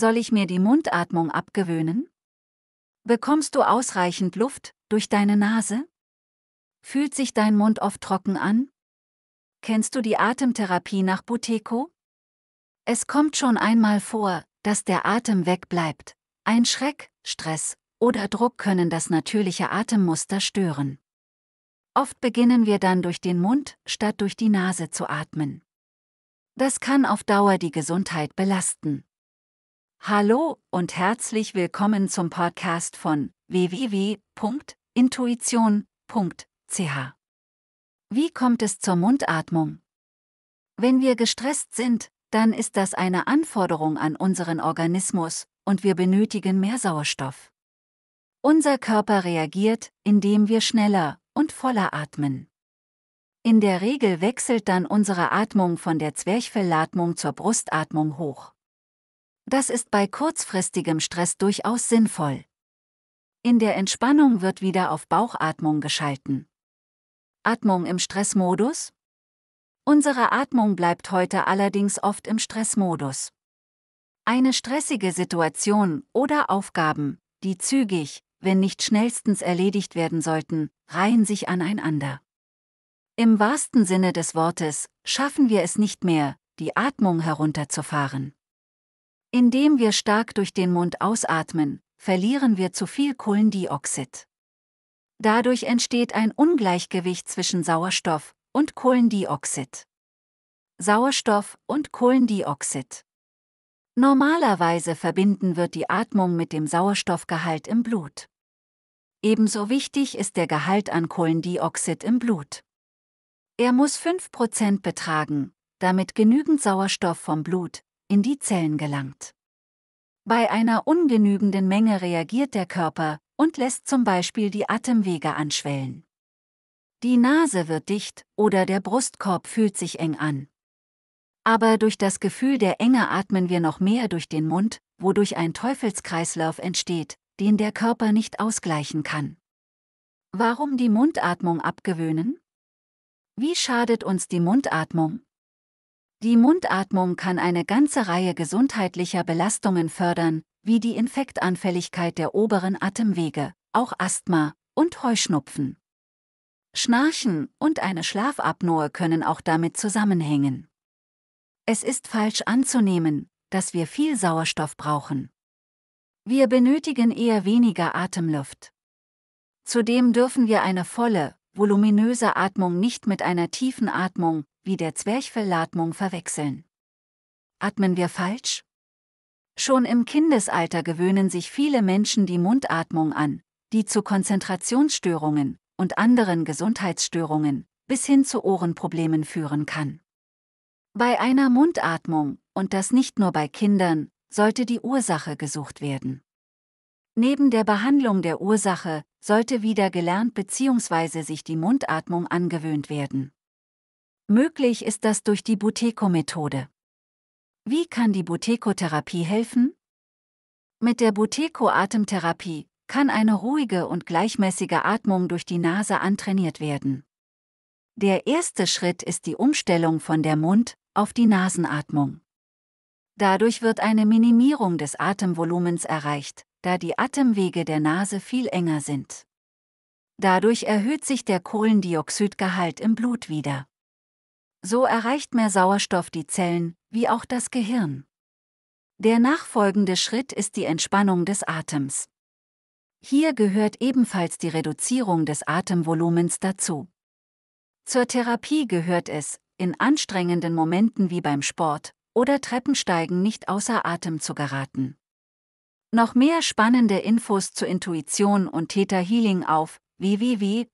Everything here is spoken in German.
Soll ich mir die Mundatmung abgewöhnen? Bekommst du ausreichend Luft durch deine Nase? Fühlt sich dein Mund oft trocken an? Kennst du die Atemtherapie nach Buteco? Es kommt schon einmal vor, dass der Atem wegbleibt. Ein Schreck, Stress oder Druck können das natürliche Atemmuster stören. Oft beginnen wir dann durch den Mund statt durch die Nase zu atmen. Das kann auf Dauer die Gesundheit belasten. Hallo und herzlich willkommen zum Podcast von www.intuition.ch. Wie kommt es zur Mundatmung? Wenn wir gestresst sind, dann ist das eine Anforderung an unseren Organismus und wir benötigen mehr Sauerstoff. Unser Körper reagiert, indem wir schneller und voller atmen. In der Regel wechselt dann unsere Atmung von der Zwerchfellatmung zur Brustatmung hoch. Das ist bei kurzfristigem Stress durchaus sinnvoll. In der Entspannung wird wieder auf Bauchatmung geschalten. Atmung im Stressmodus? Unsere Atmung bleibt heute allerdings oft im Stressmodus. Eine stressige Situation oder Aufgaben, die zügig, wenn nicht schnellstens erledigt werden sollten, reihen sich aneinander. Im wahrsten Sinne des Wortes schaffen wir es nicht mehr, die Atmung herunterzufahren. Indem wir stark durch den Mund ausatmen, verlieren wir zu viel Kohlendioxid. Dadurch entsteht ein Ungleichgewicht zwischen Sauerstoff und Kohlendioxid. Sauerstoff und Kohlendioxid. Normalerweise verbinden wird die Atmung mit dem Sauerstoffgehalt im Blut. Ebenso wichtig ist der Gehalt an Kohlendioxid im Blut. Er muss 5% betragen, damit genügend Sauerstoff vom Blut in die Zellen gelangt. Bei einer ungenügenden Menge reagiert der Körper und lässt zum Beispiel die Atemwege anschwellen. Die Nase wird dicht oder der Brustkorb fühlt sich eng an. Aber durch das Gefühl der Enge atmen wir noch mehr durch den Mund, wodurch ein Teufelskreislauf entsteht, den der Körper nicht ausgleichen kann. Warum die Mundatmung abgewöhnen? Wie schadet uns die Mundatmung? Die Mundatmung kann eine ganze Reihe gesundheitlicher Belastungen fördern, wie die Infektanfälligkeit der oberen Atemwege, auch Asthma und Heuschnupfen. Schnarchen und eine Schlafapnoe können auch damit zusammenhängen. Es ist falsch anzunehmen, dass wir viel Sauerstoff brauchen. Wir benötigen eher weniger Atemluft. Zudem dürfen wir eine volle, voluminöse Atmung nicht mit einer tiefen Atmung, wie der Zwerchfellatmung verwechseln. Atmen wir falsch? Schon im Kindesalter gewöhnen sich viele Menschen die Mundatmung an, die zu Konzentrationsstörungen und anderen Gesundheitsstörungen bis hin zu Ohrenproblemen führen kann. Bei einer Mundatmung, und das nicht nur bei Kindern, sollte die Ursache gesucht werden. Neben der Behandlung der Ursache sollte wieder gelernt bzw. sich die Mundatmung angewöhnt werden. Möglich ist das durch die Buteco-Methode. Wie kann die Buteco-Therapie helfen? Mit der Buteco-Atemtherapie kann eine ruhige und gleichmäßige Atmung durch die Nase antrainiert werden. Der erste Schritt ist die Umstellung von der Mund- auf die Nasenatmung. Dadurch wird eine Minimierung des Atemvolumens erreicht, da die Atemwege der Nase viel enger sind. Dadurch erhöht sich der Kohlendioxidgehalt im Blut wieder. So erreicht mehr Sauerstoff die Zellen, wie auch das Gehirn. Der nachfolgende Schritt ist die Entspannung des Atems. Hier gehört ebenfalls die Reduzierung des Atemvolumens dazu. Zur Therapie gehört es, in anstrengenden Momenten wie beim Sport oder Treppensteigen nicht außer Atem zu geraten. Noch mehr spannende Infos zur Intuition und Theta Healing auf www.intuition.ch